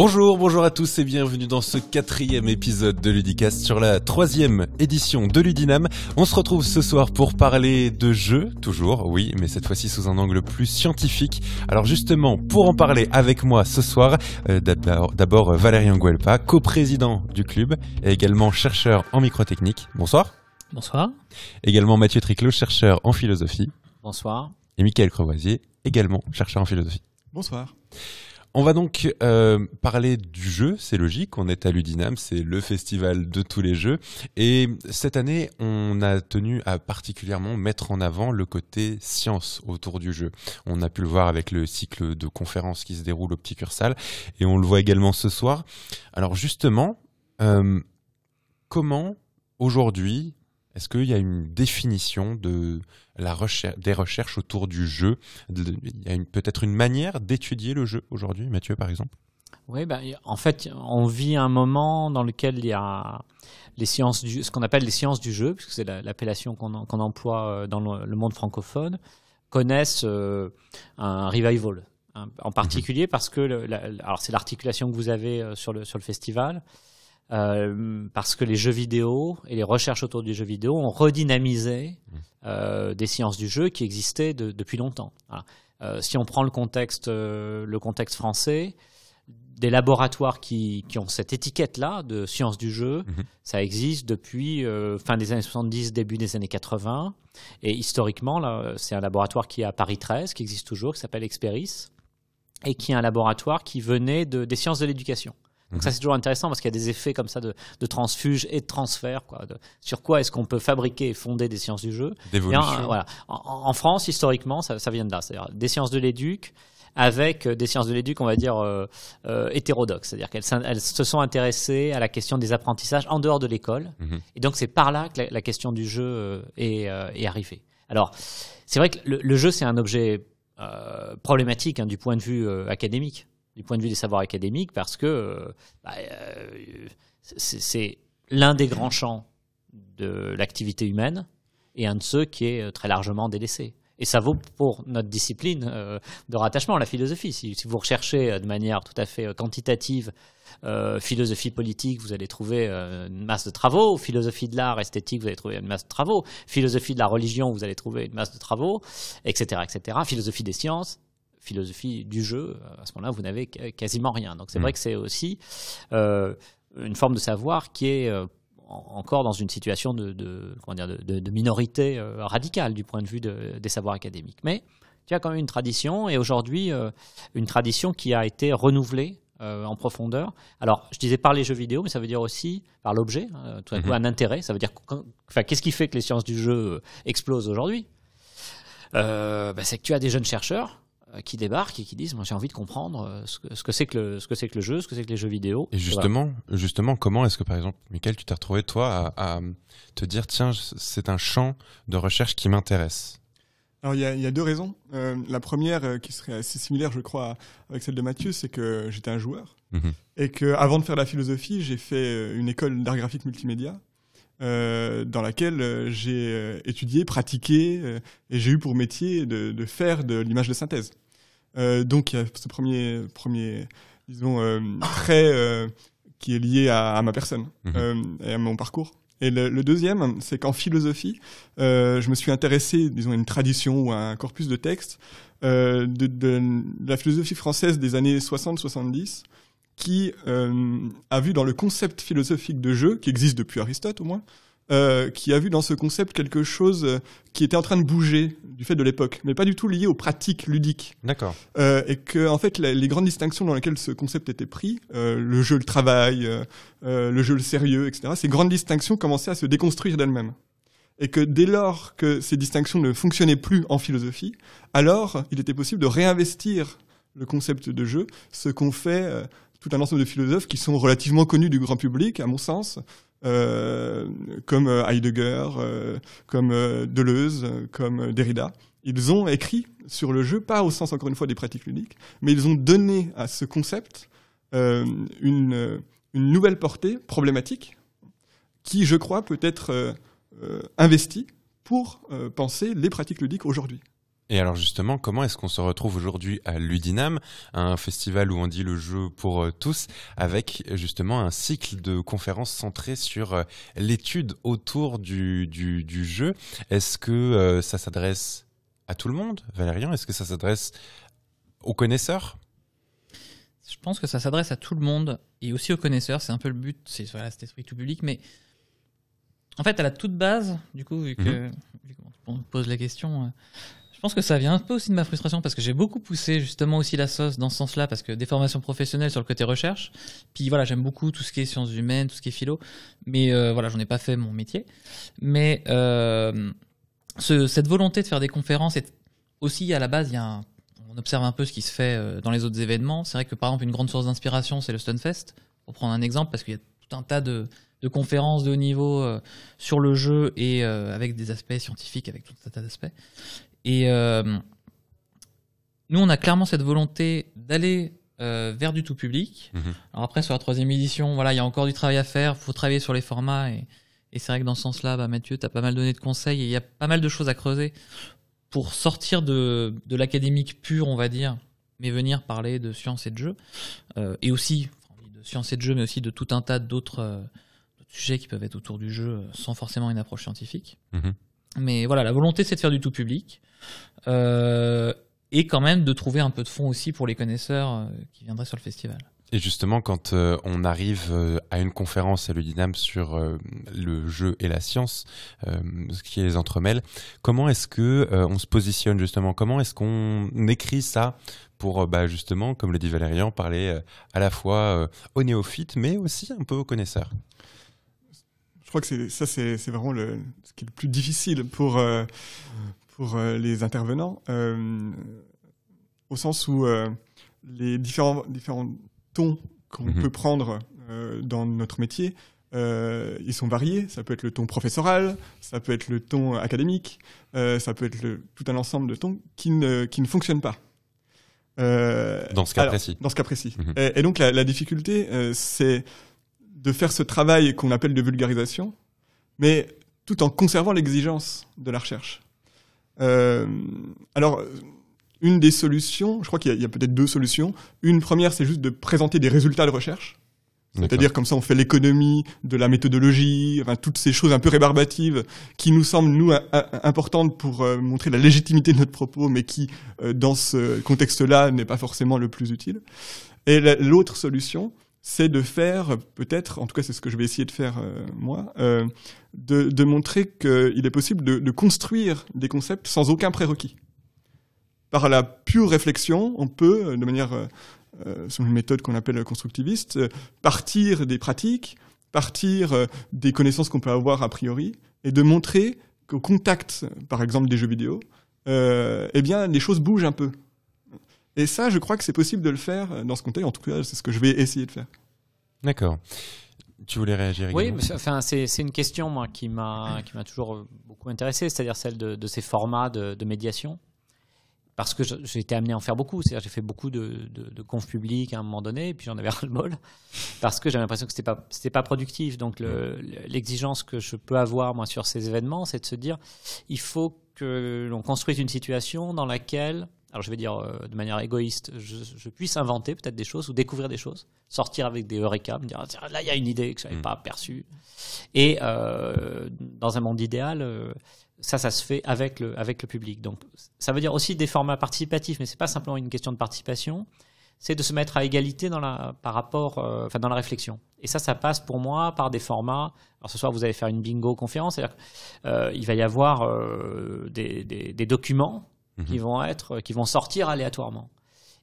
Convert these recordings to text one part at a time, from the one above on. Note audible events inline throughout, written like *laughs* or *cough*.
Bonjour, bonjour à tous et bienvenue dans ce quatrième épisode de Ludicast sur la troisième édition de Ludinam. On se retrouve ce soir pour parler de jeux, toujours, oui, mais cette fois-ci sous un angle plus scientifique. Alors justement, pour en parler avec moi ce soir, euh, d'abord Valérian Guelpa, coprésident du club et également chercheur en microtechnique. Bonsoir. Bonsoir. Également Mathieu Triclot, chercheur en philosophie. Bonsoir. Et Michael Crevoisier, également chercheur en philosophie. Bonsoir. On va donc euh, parler du jeu, c'est logique, on est à l'Udinam, c'est le festival de tous les jeux. Et cette année, on a tenu à particulièrement mettre en avant le côté science autour du jeu. On a pu le voir avec le cycle de conférences qui se déroule au Petit Cursal, et on le voit également ce soir. Alors justement, euh, comment aujourd'hui est-ce qu'il y a une définition de la des recherches autour du jeu Il y a peut-être une manière d'étudier le jeu aujourd'hui, Mathieu, par exemple Oui, ben, en fait, on vit un moment dans lequel il y a les sciences du, ce qu'on appelle les sciences du jeu, puisque c'est l'appellation qu'on emploie euh, dans le, monde francophone, connaissent euh, un revival. En particulier mm-hmm. parce que, alors c'est l'articulation que vous avez euh, sur le, sur le festival, euh, parce que les jeux vidéo et les recherches autour du jeu vidéo ont redynamisé mmh. euh, des sciences du jeu qui existaient depuis longtemps. Euh, si on prend le contexte, euh, le contexte français, des laboratoires qui, qui ont cette étiquette-là de sciences du jeu, mmh. ça existe depuis euh, fin des années 70, début des années 80. Et historiquement, c'est un laboratoire qui est à Paris 13, qui existe toujours, qui s'appelle Experis, et qui est un laboratoire qui venait de, des sciences de l'éducation. Donc ça, mhm. c'est toujours intéressant parce qu'il y a des effets comme ça de, transfuge et de transfert. Quoi, sur quoi est-ce qu'on peut fabriquer et fonder des sciences du jeu eh en, voilà. en, France, historiquement, ça, vient de là. C'est-à-dire des sciences de l'éduc avec euh, des sciences de l'éduc, on va dire, euh, euh, hétérodoxes. C'est-à-dire qu'elles se sont intéressées à la question des apprentissages en dehors de l'école. Mhm. Et donc, c'est par là que la, question du jeu est, arrivée. Alors, c'est vrai que le, jeu, c'est un objet problématique hein, du point de vue académique du point de vue des savoirs académiques, parce que euh, bah, euh, c'est l'un des grands champs de l'activité humaine et un de ceux qui est euh, très largement délaissé. Et ça vaut pour notre discipline de rattachement à la philosophie. Si, vous recherchez de manière tout à fait quantitative philosophie politique, vous allez trouver une masse de travaux. Philosophie de l'art, esthétique, vous allez trouver une masse de travaux. Philosophie de la religion, vous allez trouver une masse de travaux, etc. etc. Philosophie des sciences, philosophie du jeu, euh, à ce moment-là, vous n'avez quasiment rien. Donc c'est mm. vrai que c'est aussi euh, une forme de savoir qui est euh, encore dans une situation de, de, comment dire, de, minorité radicale du point de vue des savoirs académiques. Mais tu as quand même une tradition, et aujourd'hui, une tradition qui a été renouvelée en profondeur. Alors, je disais par les jeux vidéo, mais ça veut dire aussi par l'objet, hein, tout d'un coup, mm-hmm. un intérêt. Ça veut dire qu'est-ce qui fait que les sciences du jeu explosent aujourd'hui bah, C'est que tu as des jeunes chercheurs euh, qui débarquent et qui disent moi j'ai envie de comprendre euh, ce que, c'est que le ce que c'est que le jeu, ce que c'est que les jeux vidéo. Et justement, justement, comment est-ce que par exemple, Michael, tu t'es retrouvé toi à, te dire tiens c'est un champ de recherche qui m'intéresse. Alors il y, a, y a, deux raisons. Euh, la première, qui serait assez similaire, je crois, avec celle de Mathieu, c'est que j'étais un joueur mhm. et que avant de faire la philosophie, j'ai fait une école d'art graphique multimédia dans laquelle j'ai étudié, pratiqué et j'ai eu pour métier de faire de l'image de synthèse. Euh, donc il y a ce premier, premier disons, euh, trait euh, qui est lié à, ma personne mhm. et à mon parcours. Et le, deuxième, c'est qu'en philosophie, je me suis intéressé, disons, à une tradition ou à un corpus de textes de, de, la philosophie française des années 60-70 qui a vu dans le concept philosophique de jeu, qui existe depuis Aristote au moins, euh, qui a vu dans ce concept quelque chose euh, qui était en train de bouger du fait de l'époque, mais pas du tout lié aux pratiques ludiques. D'accord. Euh, et que en fait, les grandes distinctions dans lesquelles ce concept était pris, le jeu le travail, le jeu le sérieux, etc. Ces grandes distinctions commençaient à se déconstruire d'elles-mêmes. Et que dès lors que ces distinctions ne fonctionnaient plus en philosophie, alors il était possible de réinvestir le concept de jeu, ce qu'ont fait tout un ensemble de philosophes qui sont relativement connus du grand public, à mon sens, euh, comme euh, Heidegger, euh, comme Deleuze, comme Derrida. Ils ont écrit sur le jeu, pas au sens encore une fois des pratiques ludiques, mais ils ont donné à ce concept une, une, nouvelle portée problématique qui, je crois, peut être investie pour penser les pratiques ludiques aujourd'hui. Et alors justement, comment est-ce qu'on se retrouve aujourd'hui à Ludinam, un festival où on dit le jeu pour euh, tous, avec justement un cycle de conférences centrées sur euh, l'étude autour du, du, du jeu Est-ce que euh, ça s'adresse à tout le monde, Valérian Est-ce que ça s'adresse aux connaisseurs je pense que ça s'adresse à tout le monde et aussi aux connaisseurs. C'est un peu le but, c'est voilà, cet esprit tout public. Mais en fait, à la toute base, du coup, vu que mm-hmm. on pose la question, je pense que ça vient un peu aussi de ma frustration parce que j'ai beaucoup poussé justement aussi la sauce dans ce sens-là parce que des formations professionnelles sur le côté recherche. Puis voilà, j'aime beaucoup tout ce qui est sciences humaines, tout ce qui est philo, mais euh, voilà, j'en ai pas fait mon métier. Mais euh, cette volonté de faire des conférences est aussi à la base, il y a on observe un peu ce qui se fait euh, dans les autres événements. C'est vrai que par exemple, une grande source d'inspiration, c'est le Stunfest, pour prendre un exemple, parce qu'il y a tout un tas de, conférences de haut niveau sur le jeu et avec des aspects scientifiques, avec tout un tas d'aspects. Et euh, nous, on a clairement cette volonté d'aller euh, vers du tout public. Mhm. Alors après, sur la troisième édition, voilà, il y a encore du travail à faire. Il faut travailler sur les formats. Et, c'est vrai que dans ce sens-là, bah, Mathieu, tu as pas mal donné de conseils il y a pas mal de choses à creuser pour sortir de, l'académique pur, on va dire, mais venir parler de science et de jeu. Euh, et aussi, de science et de jeu, mais aussi de tout un tas d'autres sujets qui peuvent être autour du jeu sans forcément une approche scientifique. Mhm. Mais voilà, la volonté, c'est de faire du tout public. Euh, et quand même de trouver un peu de fond aussi pour les connaisseurs euh, qui viendraient sur le festival. Et justement, quand euh, on arrive à une conférence à l'UDINAM sur le jeu et la science, ce qui les entremêle, comment est-ce que on se positionne justement Comment est-ce qu'on écrit ça pour bah, justement, comme le dit Valérian, parler à la fois aux néophytes, mais aussi un peu aux connaisseurs je crois que ça, c'est vraiment le, ce qui est le plus difficile pour, euh, pour euh, les intervenants, euh, au sens où les différents, différents tons qu'on mhm. peut prendre dans notre métier, ils sont variés. Ça peut être le ton professoral, ça peut être le ton académique, ça peut être tout un ensemble de tons qui ne, qui ne fonctionnent pas. dans ce cas précis. Dans ce cas précis. Mhm. Et, donc la difficulté, c'est de faire ce travail qu'on appelle de vulgarisation, mais tout en conservant l'exigence de la recherche. Euh, alors, une des solutions, je crois qu'il y a, peut-être deux solutions. Une première, c'est juste de présenter des résultats de recherche. C'est-à-dire comme ça, on fait l'économie de la méthodologie, enfin, toutes ces choses un peu rébarbatives qui nous semblent nous importantes pour euh, montrer la légitimité de notre propos, mais qui euh, dans ce contexte-là n'est pas forcément le plus utile. Et l'autre solution, c'est de faire, peut-être, en tout cas c'est ce que je vais essayer de faire euh, moi, euh, de, montrer qu'il est possible de, construire des concepts sans aucun prérequis. Par la pure réflexion, on peut, de manière, euh, euh une méthode qu'on appelle constructiviste, partir des pratiques, partir des connaissances qu'on peut avoir a priori, et de montrer qu'au contact, par exemple, des jeux vidéo, eh bien, les choses bougent un peu et ça, je crois que c'est possible de le faire euh, dans ce contexte. En tout cas, c'est ce que je vais essayer de faire. D'accord. Tu voulais réagir Oui, mais enfin, c'est une question moi, qui m'a toujours euh, beaucoup intéressé, c'est-à-dire celle de, ces formats de, médiation. Parce que j'ai été amené à en faire beaucoup. C'est-à-dire j'ai fait beaucoup de, confs publics à un moment donné, et puis j'en avais *laughs* ras-le-bol. Parce que j'avais l'impression que ce n'était pas, pas productif. Donc mm. l'exigence que je peux avoir, moi, sur ces événements, c'est de se dire il faut que l'on construise une situation dans laquelle je vais dire euh, de manière égoïste, je, puisse inventer peut-être des choses ou découvrir des choses, sortir avec des eureka, me dire ah, là il y a une idée que je n'avais mm. pas aperçue. Et euh, dans un monde idéal, euh, ça, ça se fait avec le, public. Donc ça veut dire aussi des formats participatifs, mais ce n'est pas simplement une question de participation, c'est de se mettre à égalité dans la, réflexion. Et ça, ça passe pour moi par des formats. Alors ce soir, vous allez faire une bingo conférence, c'est-à-dire qu'il va y avoir des documents qui mhm. vont être, qui vont sortir aléatoirement.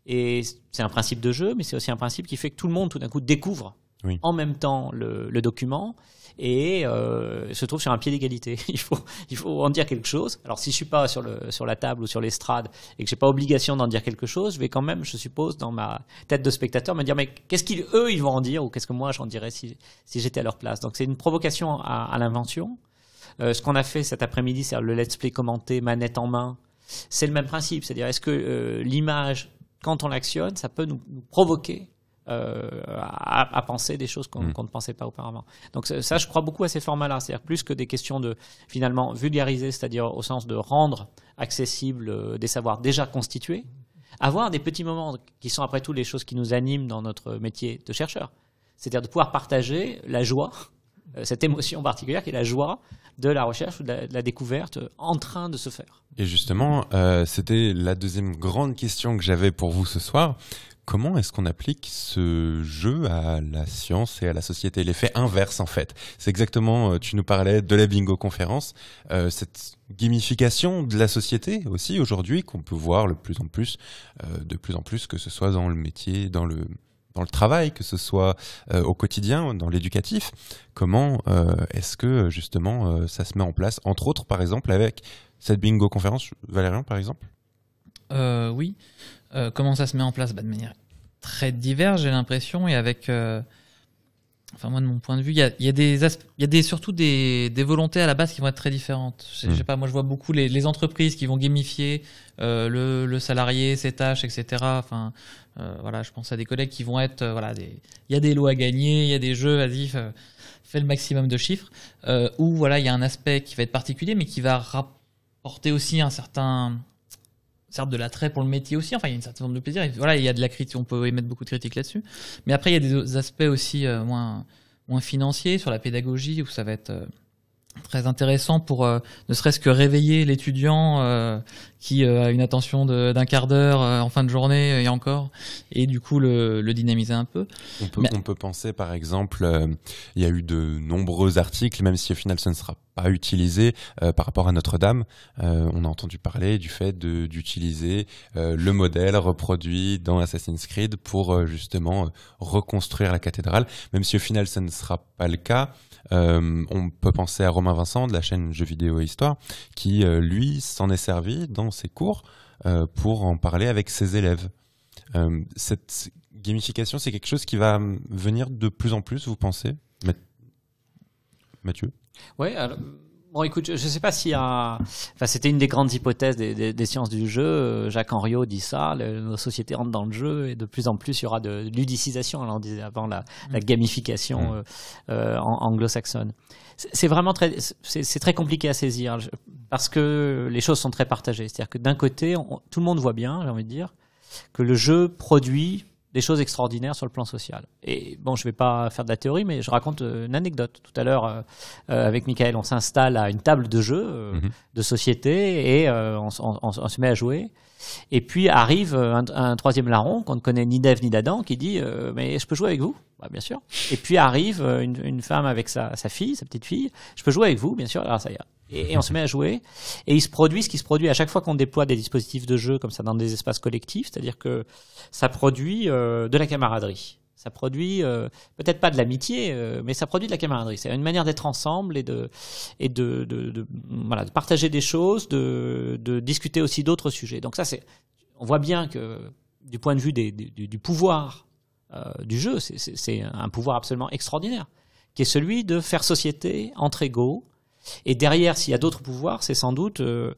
Et c'est un principe de jeu, mais c'est aussi un principe qui fait que tout le monde, tout d'un coup, découvre en même temps le, document et euh, se trouve sur un pied d'égalité. *laughs* il, faut, il faut en dire quelque chose. Alors si je suis pas sur, le, sur la table ou sur l'estrade et que j'ai pas obligation d'en dire quelque chose, je vais quand même, je suppose, dans ma tête de spectateur, me dire mais qu'est-ce qu'ils eux ils vont en dire ou qu'est-ce que moi j'en dirais si, si j'étais à leur place. Donc c'est une provocation à, l'invention. Euh, ce qu'on a fait cet après-midi, c'est le let's play commenté manette en main c'est le même principe, c'est-à-dire est-ce que euh, l'image, quand on l'actionne, ça peut nous, provoquer euh, à, penser des choses mm. qu'on ne pensait pas auparavant. Donc ça, je crois beaucoup à ces formats-là, c'est-à-dire plus que des questions de finalement vulgariser, c'est-à-dire au sens de rendre accessible euh, des savoirs déjà constitués, avoir des petits moments qui sont après tout les choses qui nous animent dans notre métier de chercheur, c'est-à-dire de pouvoir partager la joie euh, cette émotion particulière qui est la joie de la recherche ou de la, découverte en train de se faire. Et justement, euh, c'était la deuxième grande question que j'avais pour vous ce soir. Comment est-ce qu'on applique ce jeu à la science et à la société L'effet inverse, en fait. C'est exactement, euh, tu nous parlais de la bingo conférence, cette gamification de la société aussi aujourd'hui qu'on peut voir de plus en plus, de plus en plus, que ce soit dans le métier, dans le, dans le travail, que ce soit euh, au quotidien, dans l'éducatif. Comment euh, est-ce que justement euh, ça se met en place, entre autres par exemple avec cette bingo conférence, Valérian par exemple Oui. comment ça se met en place bah, De manière très diverse, j'ai l'impression, et avec enfin moi de mon point de vue, il y a, y a, des, y a des, surtout des, des, volontés à la base qui vont être très différentes. Je, hmm. sais pas, moi je vois beaucoup les, les entreprises qui vont gamifier euh, le, le, salarié, ses tâches, etc. Enfin, euh, voilà, je pense à des collègues qui vont être, euh, voilà, il y a des lots à gagner, il y a des jeux, vas-y, fais le maximum de chiffres. Euh, ou voilà, il y a un aspect qui va être particulier, mais qui va rapporter aussi un certain certes de l'attrait pour le métier aussi. Enfin, il y a une certaine forme de plaisir. voilà, il y a de la critique, on peut émettre beaucoup de critiques là-dessus. Mais après, il y a des aspects aussi euh, moins, moins financiers sur la pédagogie où ça va être euh, très intéressant pour euh, ne serait-ce que réveiller l'étudiant euh, qui euh, a une attention d'un quart d'heure en fin de journée et encore, et du coup le, dynamiser un peu. On peut, on peut penser par exemple, il y a eu de nombreux articles, même si au final ce ne sera pas utilisé par rapport à Notre-Dame, on a entendu parler du fait d'utiliser le modèle reproduit dans Assassin's Creed pour justement reconstruire la cathédrale, même si au final ce ne sera pas le cas. Euh, on peut penser à Romain Vincent de la chaîne Jeux vidéo et histoire, qui euh, lui s'en est servi dans ses cours euh, pour en parler avec ses élèves. cette gamification, c'est quelque chose qui va venir de plus en plus, vous pensez, Mathieu Ouais, Bon, écoute, je ne sais pas si euh, enfin, c'était une des grandes hypothèses des, des, sciences du jeu. Euh, Jacques Henriot dit ça. nos sociétés rentrent dans le jeu et de plus en plus, il y aura de, ludicisation. Alors, on disait avant la, mm. la gamification mm. euh, euh anglo-saxonne. C'est vraiment très, c'est très compliqué à saisir parce que les choses sont très partagées. C'est-à-dire que d'un côté, tout le monde voit bien, j'ai envie de dire, que le jeu produit des choses extraordinaires sur le plan social. Et bon, je ne vais pas faire de la théorie, mais je raconte euh, une anecdote. Tout à l'heure, euh, euh, avec Michael, on s'installe à une table de jeu mhm. de société et on, se met à jouer. Et puis arrive euh, un, troisième larron qu'on ne connaît ni d'Ève ni d'Adam qui dit euh, Mais je peux jouer avec vous Bien sûr. Ah, et puis arrive une, femme avec sa, fille, sa petite fille Je peux jouer avec vous Bien sûr. Et, on se met à jouer. Et il se produit ce qui se produit à chaque fois qu'on déploie des dispositifs de jeu comme ça dans des espaces collectifs, c'est-à-dire que ça produit euh, de la camaraderie. Ça produit euh, peut-être pas de l'amitié, euh, mais ça produit de la camaraderie. C'est une manière d'être ensemble et de partager des choses, de, discuter aussi d'autres sujets. Donc ça, on voit bien que du point de vue du, pouvoir euh, du jeu, c'est un pouvoir absolument extraordinaire, qui est celui de faire société entre égaux, et derrière, s'il y a d'autres pouvoirs, c'est sans doute euh,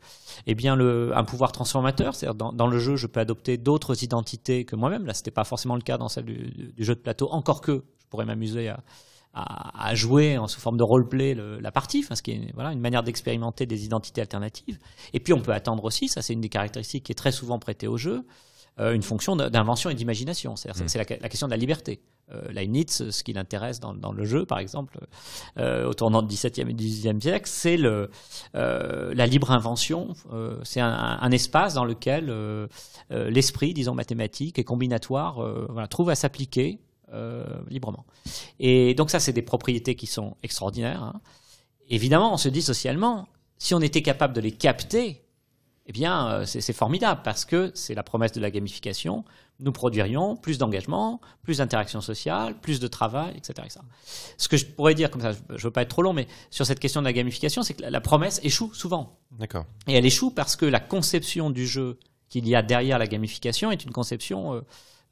eh bien un pouvoir transformateur. cest dans, le jeu, je peux adopter d'autres identités que moi-même. Là, ce n'était pas forcément le cas dans celle du, jeu de plateau, encore que je pourrais m'amuser à, jouer en sous forme de roleplay le, la partie, enfin, ce qui est voilà, une manière d'expérimenter des identités alternatives. Et puis, on peut attendre aussi, ça c'est une des caractéristiques qui est très souvent prêtée au jeu, euh, une fonction d'invention et d'imagination. C'est mmh. la, la, question de la liberté. Euh, Leibniz, euh, ce qui l'intéresse dans, le jeu, par exemple, euh, au tournant du XVIIe et XVIIIe siècle, c'est la libre invention. c'est un, espace dans lequel l'esprit, disons mathématique et combinatoire, voilà, trouve à s'appliquer librement. Et donc ça, c'est des propriétés qui sont extraordinaires. Hein. Évidemment, on se dit socialement, si on était capable de les capter, eh bien, euh, c'est formidable parce que c'est la promesse de la gamification. Nous produirions plus d'engagement, plus d'interactions sociales, plus de travail, etc., Ce que je pourrais dire, comme ça, je ne veux pas être trop long, mais sur cette question de la gamification, c'est que la, promesse échoue souvent. Et elle échoue parce que la conception du jeu qu'il y a derrière la gamification est une conception euh,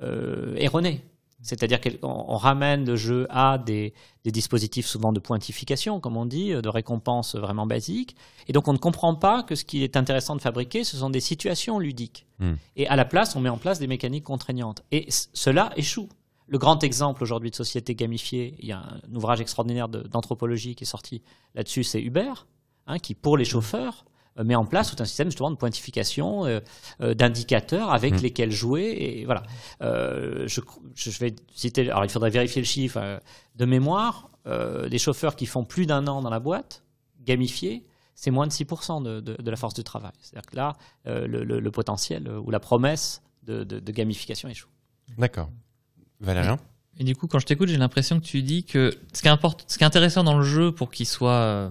euh, erronée. C'est-à-dire qu'on ramène le jeu à des, dispositifs souvent de pointification, comme on dit, de récompenses vraiment basiques. Et donc on ne comprend pas que ce qui est intéressant de fabriquer, ce sont des situations ludiques. Hmm. Et à la place, on met en place des mécaniques contraignantes. Et cela échoue. Le grand exemple aujourd'hui de société gamifiée, il y a un ouvrage extraordinaire d'anthropologie qui est sorti là-dessus, c'est Uber, hein, qui pour les hmm. chauffeurs euh, met en place tout un système justement de pointification, euh, euh, d'indicateurs avec mmh. lesquels jouer. Et voilà. je, je, vais citer, alors il faudrait vérifier le chiffre de mémoire. des chauffeurs qui font plus d'un an dans la boîte, gamifiés, c'est moins de 6% de, de, de, la force de travail. C'est-à-dire que là, le, le, potentiel ou la promesse de, de gamification échoue. D'accord. Valérien et du coup, quand je t'écoute, j'ai l'impression que tu dis que ce qui, ce qui est intéressant dans le jeu pour qu'il soit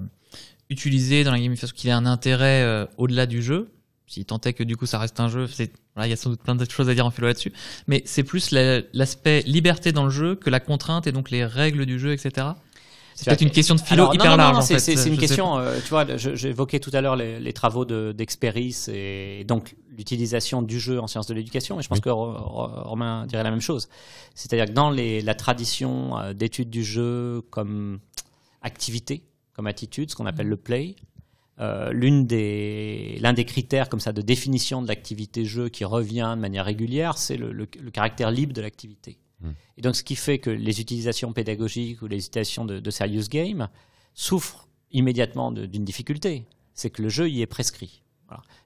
utilisé dans la gamification, qu'il a un intérêt euh, au-delà du jeu. S'il tentait que du coup ça reste un jeu, il y a sans doute plein de choses à dire en philo là-dessus. Mais c'est plus l'aspect liberté dans le jeu que la contrainte et donc les règles du jeu, etc. C'est peut-être une question de philo hyper non, large. C'est euh, une question, euh, tu vois, j'évoquais tout à l'heure les, travaux d'Experis et donc l'utilisation du jeu en sciences de l'éducation, et je pense que Romain dirait la même chose. C'est-à-dire que dans la tradition d'étude du jeu comme activité, comme attitude, ce qu'on appelle mm-hmm. le play. Euh, l'une des, l'un des critères comme ça de définition de l'activité jeu qui revient de manière régulière, c'est le, le, caractère libre de l'activité. Mm. Et donc, ce qui fait que les utilisations pédagogiques ou les utilisations de, serious game souffrent immédiatement d'une difficulté, c'est que le jeu y est prescrit.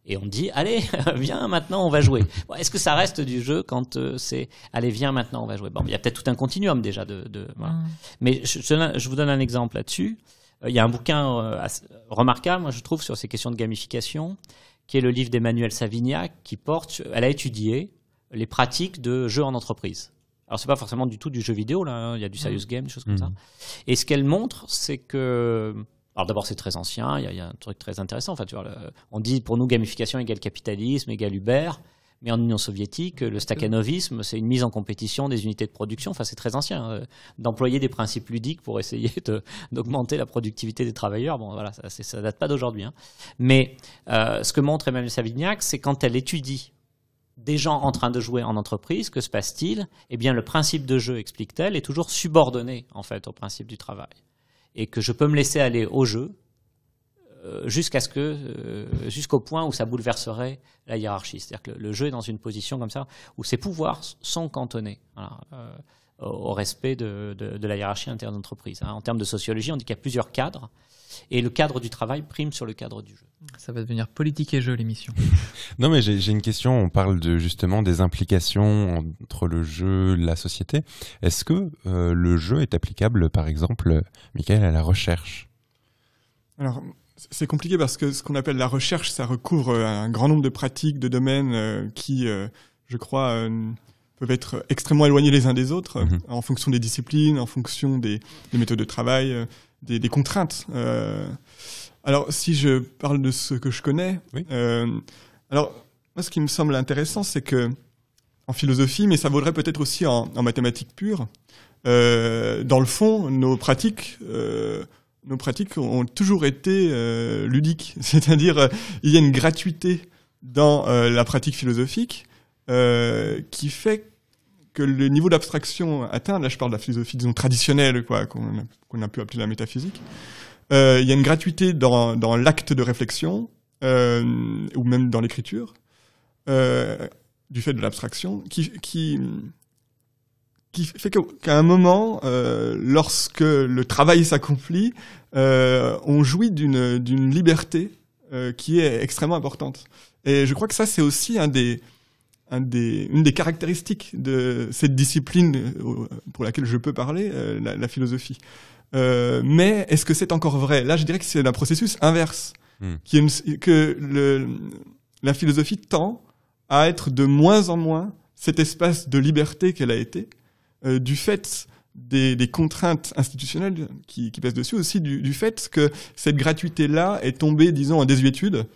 Et on dit, allez, *laughs* viens maintenant, on va jouer. Est-ce que ça reste du jeu quand euh, c'est, allez, viens maintenant, on va jouer Bon, il y a peut-être tout un continuum déjà de. de mm. Mais je, je, vous donne un exemple là-dessus. Euh, il y a un bouquin euh, remarquable, moi je trouve, sur ces questions de gamification, qui est le livre d'Emmanuel Savignac, qui porte, elle a étudié les pratiques de jeux en entreprise. Alors c'est pas forcément du tout du jeu vidéo là, hein. il y a du serious mm. game, des choses comme mm. ça. Et ce qu'elle montre, c'est que alors d'abord c'est très ancien, il y, a un truc très intéressant. Enfin tu vois, on dit pour nous gamification égale capitalisme égale Uber. Mais en Union soviétique, le stakhanovisme, c'est une mise en compétition des unités de production. Enfin, c'est très ancien. Euh, d'employer des principes ludiques pour essayer *laughs* d'augmenter la productivité des travailleurs. Bon, voilà, ça, ne date pas d'aujourd'hui. Hein. Mais euh, ce que montre Emmanuel Savignac, c'est quand elle étudie des gens en train de jouer en entreprise, que se passe-t-il Eh bien, le principe de jeu, explique-t-elle, est toujours subordonné en fait au principe du travail, et que je peux me laisser aller au jeu euh, jusqu'à ce que, euh, jusqu'au point où ça bouleverserait la hiérarchie. C'est-à-dire que le, jeu est dans une position comme ça où ses pouvoirs sont cantonnés euh, au respect de, de, la hiérarchie interne d'entreprise. Hein. En termes de sociologie, on dit qu'il y a plusieurs cadres et le cadre du travail prime sur le cadre du jeu. Ça va devenir politique et jeu l'émission. *laughs* non mais j'ai une question, on parle de, justement des implications entre le jeu, et la société. Est-ce que le jeu est applicable par exemple, Michael, à la recherche Alors c'est compliqué parce que ce qu'on appelle la recherche, ça recouvre euh, un grand nombre de pratiques, de domaines euh, qui, euh, je crois, peuvent être extrêmement éloignés les uns des autres mhm. en fonction des disciplines, en fonction des, méthodes de travail, des, contraintes. alors, si je parle de ce que je connais, alors, moi, ce qui me semble intéressant, c'est que en philosophie, mais ça vaudrait peut-être aussi en, mathématiques pures, dans le fond, nos pratiques nos pratiques ont toujours été euh, ludiques. *laughs* C'est-à-dire, euh, il y a une gratuité dans euh, la pratique philosophique qui fait que le niveau d'abstraction atteint, là je parle de la philosophie, traditionnelle, quoi, qu'on a, pu appeler la métaphysique, il y a une gratuité dans, l'acte de réflexion, ou même dans l'écriture, du fait de l'abstraction, qui, qui fait qu'à un moment, euh, lorsque le travail s'accomplit, euh, on jouit d'une d'une liberté euh, qui est extrêmement importante. Et je crois que ça, c'est aussi un des, des, une des caractéristiques de cette discipline pour laquelle je peux parler, la, philosophie. mais est-ce que c'est encore vrai Là, je dirais que c'est un processus inverse, hmm. qui est que le, la philosophie tend à être de moins en moins cet espace de liberté qu'elle a été, euh, du fait des, contraintes institutionnelles qui, qui pèsent dessus, aussi du, fait que cette gratuité-là est tombée, disons, en désuétude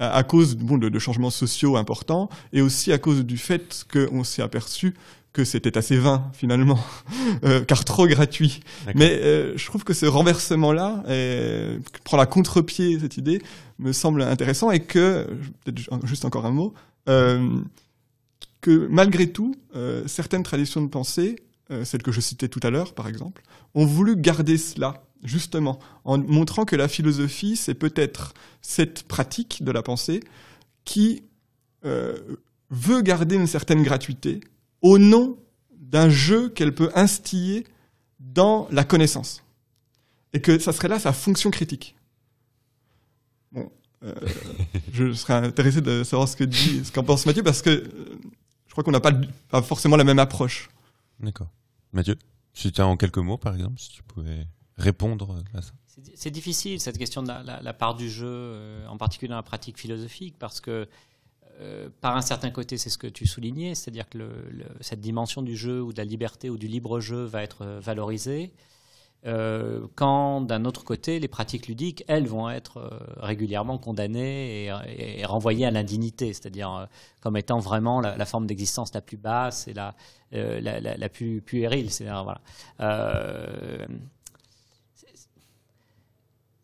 à, cause bon, de, changements sociaux importants et aussi à cause du fait qu'on s'est aperçu que c'était assez vain finalement, *laughs* euh, car trop gratuit. Mais euh, je trouve que ce renversement-là prend la contre-pied cette idée me semble intéressant et que peut-être juste encore un mot que malgré tout certaines traditions de pensée euh, celle que je citais tout à l'heure par exemple, ont voulu garder cela justement en montrant que la philosophie, c'est peut-être cette pratique de la pensée qui euh, veut garder une certaine gratuité au nom d'un jeu qu'elle peut instiller dans la connaissance. Et que ça serait là sa fonction critique. Euh, *laughs* je serais intéressé de savoir ce que qu'en pense Mathieu, parce que je crois qu'on n'a pas, forcément la même approche. D'accord. Mathieu, si tu as en quelques mots, par exemple, si tu pouvais répondre à ça. C'est difficile, cette question de la, part du jeu, euh, en particulier dans la pratique philosophique, parce que euh, par un certain côté, c'est ce que tu soulignais, c'est-à-dire que cette dimension du jeu ou de la liberté ou du libre jeu va être euh, valorisée. Euh, quand d'un autre côté, les pratiques ludiques, elles, vont être euh, régulièrement condamnées et, renvoyées à l'indignité, c'est-à-dire euh, comme étant vraiment la, forme d'existence la plus basse et la, la, plus puérile. Voilà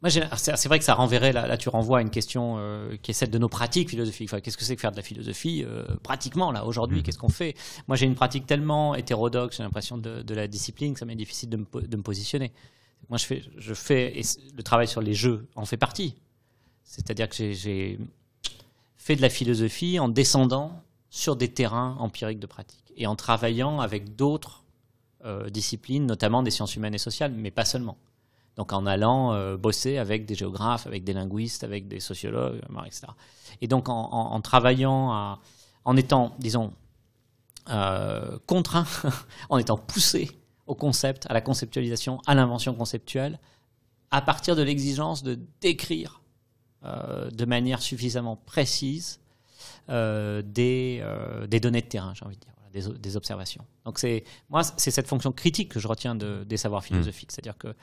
c'est vrai que ça renverrait, là, là, tu renvoies à une question euh, qui est celle de nos pratiques philosophiques. qu'est-ce que c'est que faire de la philosophie euh, pratiquement, là, aujourd'hui, mmh. qu'est-ce qu'on fait Moi, j'ai une pratique tellement hétérodoxe, j'ai l'impression de, la discipline, que ça m'est difficile de me, de me, positionner. Moi, je fais, je fais et le travail sur les jeux en fait partie. C'est-à-dire que j'ai fait de la philosophie en descendant sur des terrains empiriques de pratique et en travaillant avec d'autres euh, disciplines, notamment des sciences humaines et sociales, mais pas seulement donc en allant euh, bosser avec des géographes, avec des linguistes, avec des sociologues, euh, etc. Et donc en, travaillant, en étant, disons, euh, contraint, *laughs* en étant poussé au concept, à la conceptualisation, à l'invention conceptuelle, à partir de l'exigence de décrire de manière suffisamment précise des, données de terrain, j'ai envie de dire, des, observations. Donc moi, c'est cette fonction critique que je retiens des savoirs mmh. philosophiques, c'est-à-dire que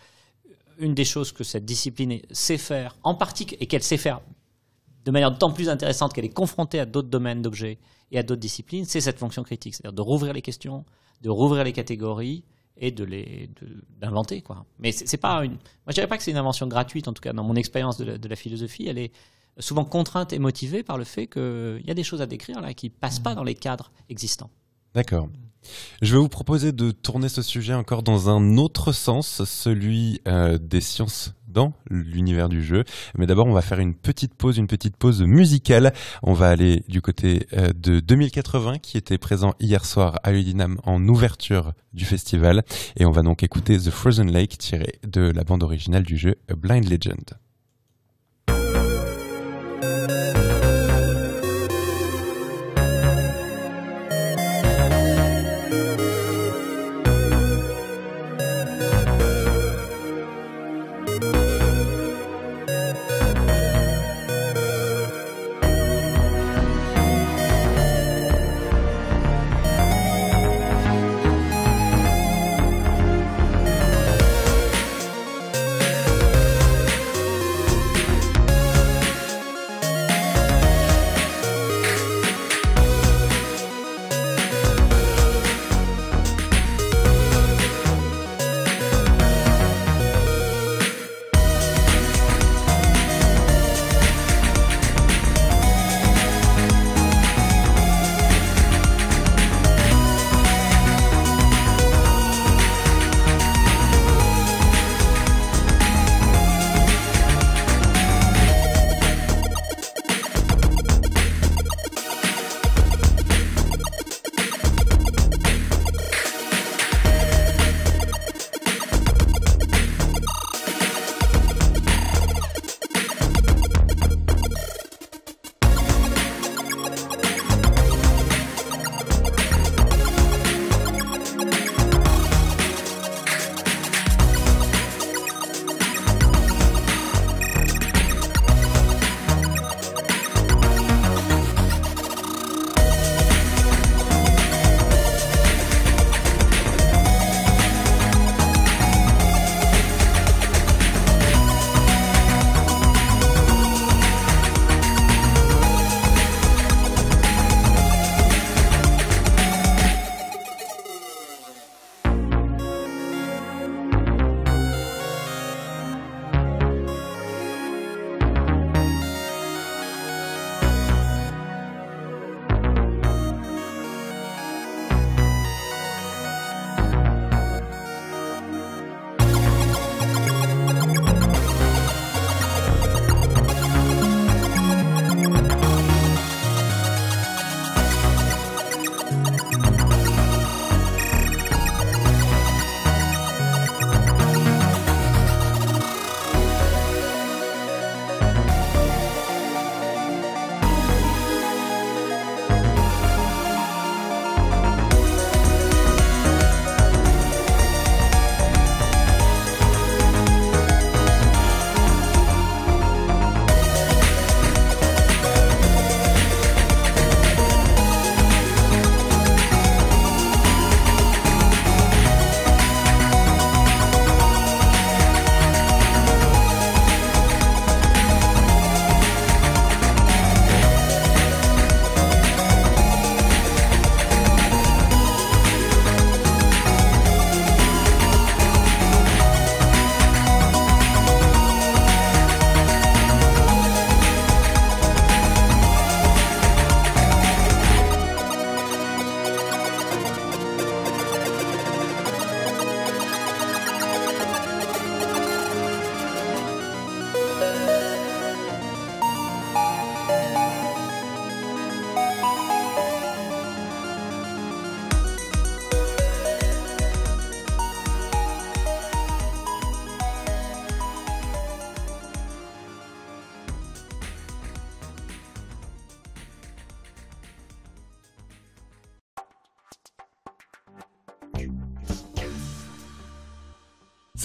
une des choses que cette discipline sait faire, en partie, et qu'elle sait faire de manière d'autant plus intéressante qu'elle est confrontée à d'autres domaines d'objets et à d'autres disciplines, c'est cette fonction critique, c'est-à-dire de rouvrir les questions, de rouvrir les catégories et de les d'inventer Mais c'est pas une, moi dirais pas que c'est une invention gratuite en tout cas dans mon expérience de la, philosophie, elle est souvent contrainte et motivée par le fait qu'il y a des choses à décrire qui ne passent pas mmh. dans les cadres existants. D'accord. Je vais vous proposer de tourner ce sujet encore dans un autre sens, celui euh, des sciences dans l'univers du jeu. Mais d'abord, on va faire une petite pause, une petite pause musicale. On va aller du côté euh, de 2080 qui était présent hier soir à Udinam en ouverture du festival. Et on va donc écouter The Frozen Lake tiré de la bande originale du jeu Blind Legend.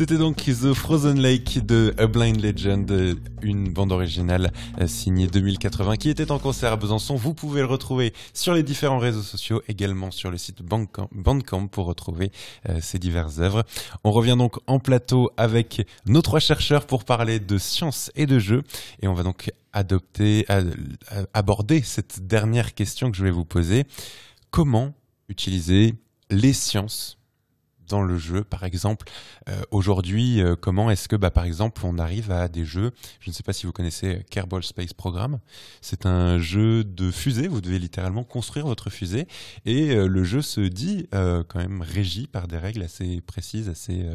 C'était donc The Frozen Lake de A Blind Legend, une bande originale euh, signée 2080 qui était en concert à Besançon. Vous pouvez le retrouver sur les différents réseaux sociaux, également sur le site Bandcamp pour retrouver ces euh, diverses œuvres. On revient donc en plateau avec nos trois chercheurs pour parler de science et de jeu. Et on va donc aborder cette dernière question que je vais vous poser. Comment utiliser les sciences dans le jeu. Par exemple, euh, aujourd'hui, euh, comment est-ce que, bah, par exemple, on arrive à des jeux, je ne sais pas si vous connaissez Kerbal Space Program, c'est un jeu de fusée, vous devez littéralement construire votre fusée, et euh, le jeu se dit quand même régi par des règles assez précises, assez...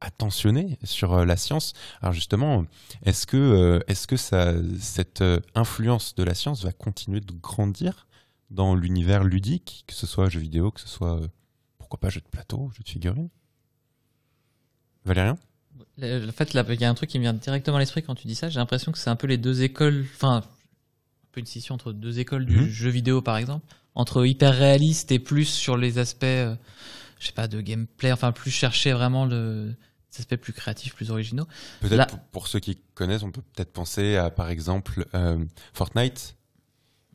attentionnées sur la science. Alors justement, est-ce que, est-ce que ça, cette influence de la science va continuer de grandir dans l'univers ludique, que ce soit jeux vidéo, que ce soit pourquoi pas jeu de plateau, jeu de figurine Valérien en fait, il y a un truc qui me vient directement à l'esprit quand tu dis ça. J'ai l'impression que c'est un peu les deux écoles, enfin, un peu une scission entre deux écoles du mhm. jeu vidéo, par exemple, entre hyper réaliste et plus sur les aspects, je euh, je sais pas, de gameplay, enfin, plus chercher vraiment le, aspects plus créatifs, plus originaux. Peut-être pour, ceux qui connaissent, on peut peut-être penser à, par exemple, euh, Fortnite,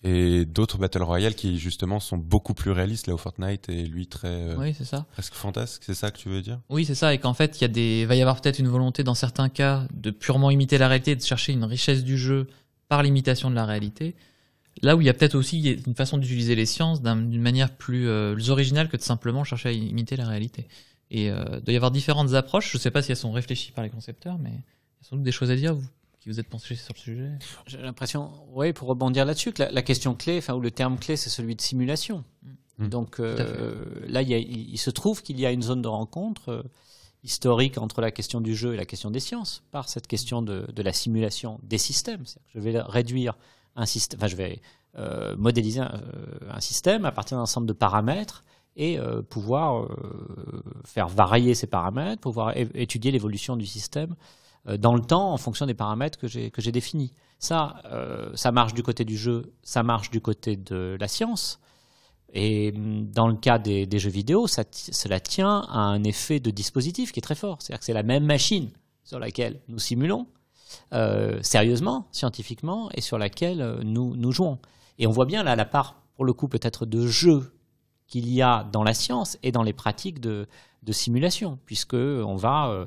et d'autres Battle Royale qui justement sont beaucoup plus réalistes là au Fortnite et lui très euh, oui, c'est ça. presque fantasque, c'est ça que tu veux dire Oui, c'est ça et qu'en fait, il des va y avoir peut-être une volonté dans certains cas de purement imiter la réalité et de chercher une richesse du jeu par l'imitation de la réalité. Là où il y a peut-être aussi une façon d'utiliser les sciences d'une manière plus euh, originale que de simplement chercher à imiter la réalité. Et il euh, doit y avoir différentes approches, je ne sais pas si elles sont réfléchies par les concepteurs mais il y a sans doute des choses à dire, vous vous êtes penché sur le sujet J'ai l'impression, oui, pour rebondir là-dessus, que la, question clé, enfin, ou le terme clé, c'est celui de simulation. Mm. Mm. Donc euh, là, il, se trouve qu'il y a une zone de rencontre euh, historique entre la question du jeu et la question des sciences, par cette question de, la simulation des systèmes. Que je vais réduire un système, enfin, je vais euh, modéliser un, système à partir d'un ensemble de paramètres et pouvoir faire varier ces paramètres, pouvoir étudier l'évolution du système euh, dans le temps en fonction des paramètres que j'ai définis. Ça, euh, ça marche du côté du jeu, ça marche du côté de la science. Et mm, dans le cas des, jeux vidéo, cela tient à un effet de dispositif qui est très fort. C'est-à-dire que c'est la même machine sur laquelle nous simulons, euh, sérieusement, scientifiquement, et sur laquelle nous, nous jouons. Et on voit bien là la part, pour le coup, peut-être de jeu qu'il y a dans la science et dans les pratiques de, de simulation, puisque va, euh,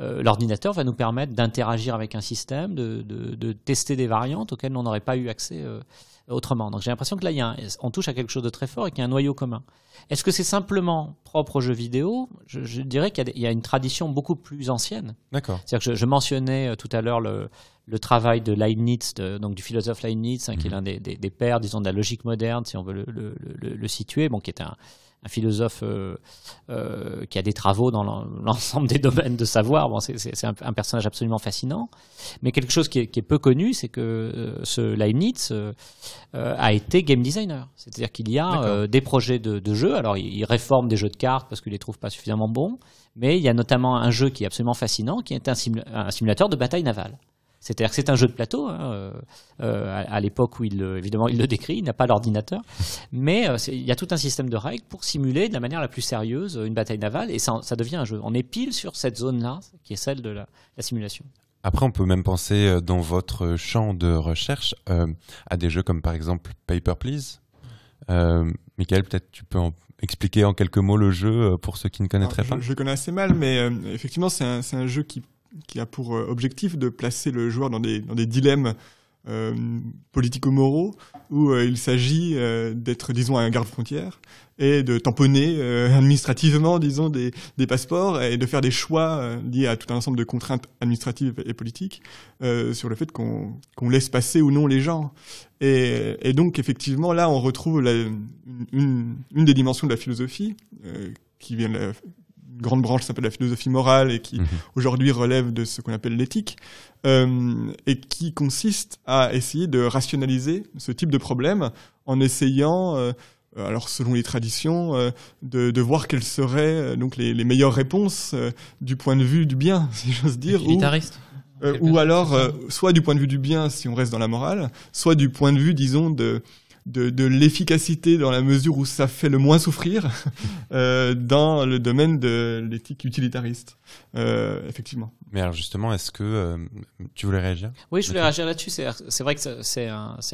euh, l'ordinateur va nous permettre d'interagir avec un système, de, tester des variantes auxquelles on n'aurait pas eu accès euh, autrement. Donc j'ai l'impression que là, on touche à quelque chose de très fort et qu'il y a un noyau commun. Est-ce que c'est simplement propre aux jeux vidéo je, dirais qu'il y, a une tradition beaucoup plus ancienne. D'accord. cest que je, mentionnais tout à l'heure le, travail de Leibniz, donc du philosophe Leibniz, hein, qui est mhm. l'un des, pères, disons, de la logique moderne, si on veut le, situer, qui est un, un philosophe euh, euh, qui a des travaux dans *laughs* l'ensemble des domaines de savoir. Bon, c'est un, personnage absolument fascinant. Mais quelque chose qui est, peu connu, c'est que euh, ce Leibniz a été game designer. C'est-à-dire qu'il y a des projets de, jeux. Alors, il, réforme des jeux de cartes parce qu'il les trouve pas suffisamment bons. Mais il y a notamment un jeu qui est absolument fascinant, qui est un simulateur de bataille navale. C'est-à-dire que c'est un jeu de plateau, hein, euh, euh, à, l'époque où il, euh, évidemment, il le décrit, il n'a pas l'ordinateur, mais il y a tout un système de règles pour simuler de la manière la plus sérieuse une bataille navale, et ça, ça devient un jeu. On est pile sur cette zone-là, qui est celle de la, simulation. Après, on peut même penser dans votre champ de recherche à des jeux comme par exemple Paper Please. Euh, Michael, peut-être tu peux expliquer en quelques mots le jeu pour ceux qui ne connaîtraient pas. Je, le connais assez mal, mais effectivement, c'est un, jeu qui qui a pour euh, objectif de placer le joueur dans des, dans des dilemmes euh, politico-moraux où euh, il s'agit d'être, disons, un garde-frontière et de tamponner administrativement, disons, des, des, passeports et de faire des choix liés à tout un ensemble de contraintes administratives et politiques sur le fait qu'on laisse passer ou non les gens. Et, et donc, effectivement, là, on retrouve une, une, des dimensions de la philosophie qui vient de grande branche s'appelle la philosophie morale et qui mhm. aujourd'hui relève de ce qu'on appelle l'éthique, euh, et qui consiste à essayer de rationaliser ce type de problème en essayant, euh, alors selon les traditions, euh, de, voir quelles seraient donc les, meilleures réponses du point de vue du bien, *laughs* si j'ose dire. ou, ou alors, soit du point de vue du bien si on reste dans la morale, soit du point de vue, disons, de de, l'efficacité dans la mesure où ça fait le moins souffrir *laughs* euh, dans le domaine de l'éthique utilitariste, euh, effectivement. Mais alors justement, est-ce que euh, tu voulais réagir Oui, je voulais réagir là-dessus. C'est vrai que c'est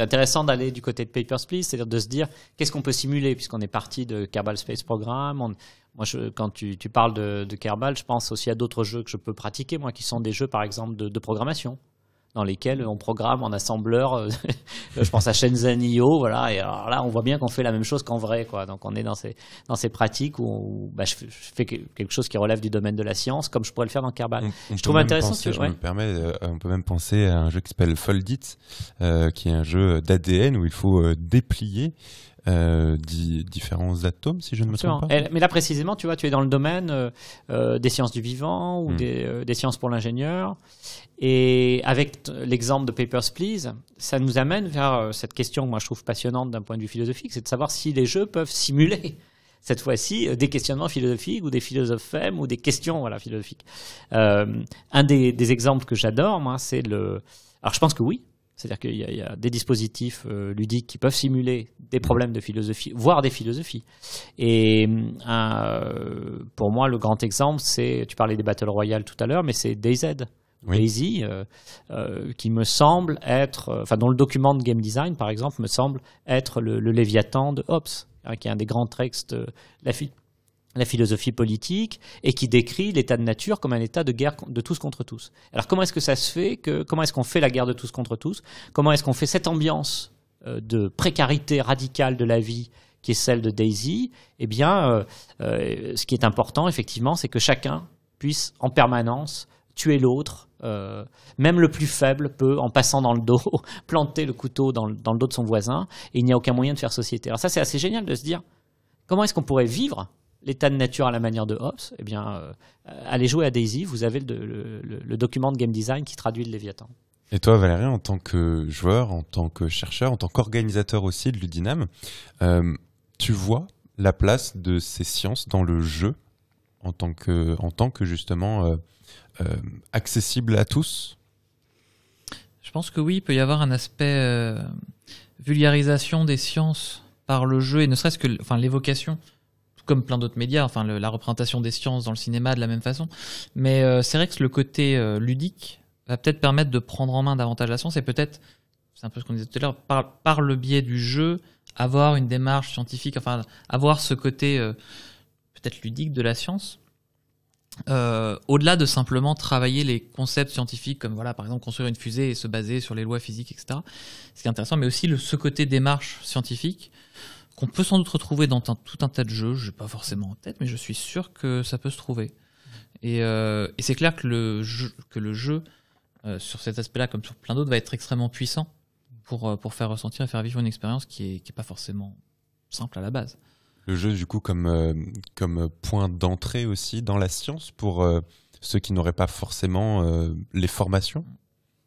intéressant d'aller du côté de Papers, Please, c'est-à-dire de se dire qu'est-ce qu'on peut simuler puisqu'on est parti de Kerbal Space Program. moi, quand tu, parles de, Kerbal, je pense aussi à d'autres jeux que je peux pratiquer, moi, qui sont des jeux, par exemple, de programmation dans lesquels on programme en assembleur, euh, *laughs* je pense à Shenzhen IO, voilà, et alors là, on voit bien qu'on fait la même chose qu'en vrai, quoi. Donc, on est dans ces, dans ces pratiques où, bah, je, fais quelque chose qui relève du domaine de la science, comme je pourrais le faire dans Kerbal. je trouve intéressant penser, me euh, on peut même penser à un jeu qui s'appelle Foldit, euh, qui est un jeu d'ADN où il faut déplier euh, différents atomes, si je ne me trompe pas. mais là, précisément, tu vois, tu es dans le domaine euh, euh, des sciences du vivant ou hmm. des, sciences pour l'ingénieur. Et avec l'exemple de Papers, Please, ça nous amène vers cette question que moi je trouve passionnante d'un point de vue philosophique, c'est de savoir si les jeux peuvent simuler *laughs* cette fois-ci des questionnements philosophiques ou des philosophes ou des questions voilà, philosophiques. un des, des, exemples que j'adore, moi, c'est le. Alors, je pense que oui, c'est-à-dire qu'il y, a des dispositifs euh, ludiques qui peuvent simuler des problèmes de philosophie, voire des philosophies. Et euh, euh, pour moi, le grand exemple, c'est, tu parlais des Battle Royale tout à l'heure, mais c'est DayZ. Daisy, qui me semble être, enfin, dont le document de game design, par exemple, me semble être le, le Léviathan de Hobbes, hein, qui est un des grands textes la, la philosophie politique et qui décrit l'état de nature comme un état de guerre de tous contre tous. Alors comment est-ce que ça se fait que, Comment est-ce qu'on fait la guerre de tous contre tous Comment est-ce qu'on fait cette ambiance euh, de précarité radicale de la vie qui est celle de Daisy Eh bien, euh, euh, ce qui est important, effectivement, c'est que chacun puisse en permanence tuer l'autre. même le plus faible peut, en passant dans le dos, *laughs* planter le couteau dans le dos de son voisin, et il n'y a aucun moyen de faire société. Alors ça, c'est assez génial de se dire, comment est-ce qu'on pourrait vivre l'état de nature à la manière de Hobbes, eh bien, euh, allez jouer à Daisy, vous avez le, document de game design qui traduit le Léviathan. Et toi, Valérie, en tant que joueur, en tant que chercheur, en tant qu'organisateur aussi de Ludinam, euh, tu vois la place de ces sciences dans le jeu en tant que, en tant que justement euh, accessible à tous Je pense que oui, il peut y avoir un aspect vulgarisation des sciences par le jeu et ne serait-ce que enfin, l'évocation comme plein d'autres médias, enfin la représentation des sciences dans le cinéma de la même façon. Mais euh, c'est vrai que le côté euh, ludique va peut-être permettre de prendre en main davantage la science et peut-être, c'est un peu ce qu'on disait tout à l'heure, par, le biais du jeu, avoir une démarche scientifique, enfin avoir ce côté euh, peut-être ludique de la science. au-delà de simplement travailler les concepts scientifiques comme voilà par exemple construire une fusée et se baser sur les lois physiques etc ce qui est intéressant mais aussi le, ce côté démarche scientifique qu'on peut sans doute retrouver dans tout un tas de jeux, je n'ai pas forcément en tête, mais je suis sûr que ça peut se trouver. Et, euh, c'est clair que le jeu, que le jeu euh, sur cet aspect-là, comme sur plein d'autres, va être extrêmement puissant pour, euh, pour faire ressentir et faire vivre une expérience qui n'est qui est pas forcément simple à la base. Le jeu, du coup, comme, comme point d'entrée aussi dans la science pour ceux qui n'auraient pas forcément les formations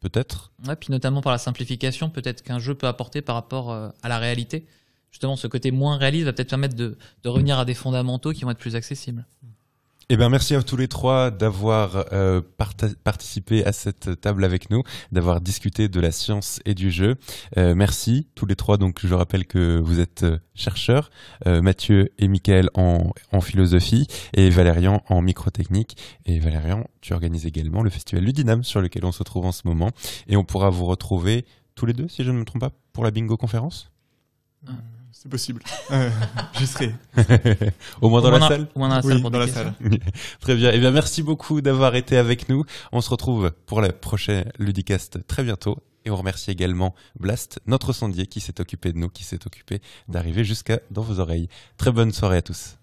peut-être. Ouais, puis notamment par la simplification, peut-être qu'un jeu peut apporter par rapport à la réalité justement ce côté moins réaliste va peut-être permettre de, revenir à des fondamentaux qui vont être plus accessibles. Eh bien, merci à tous les trois d'avoir euh, participé à cette table avec nous, d'avoir discuté de la science et du jeu. Euh, merci tous les trois. Donc, je rappelle que vous êtes euh, chercheurs, Mathieu et Mickaël en, philosophie et Valérian en microtechnique. Et Valérian, tu organises également le festival Ludinam sur lequel on se trouve en ce moment. Et on pourra vous retrouver tous les deux, si je ne me trompe pas, pour la bingo conférence. C'est possible. *laughs* je serai. au moins dans la, salle. dans la salle. *laughs* Très bien. Eh bien, merci beaucoup d'avoir été avec nous. On se retrouve pour la prochaine Ludicast très bientôt. Et on remercie également Blast, notre sondier, qui s'est occupé de nous, qui s'est occupé d'arriver jusqu'à dans vos oreilles. Très bonne soirée à tous.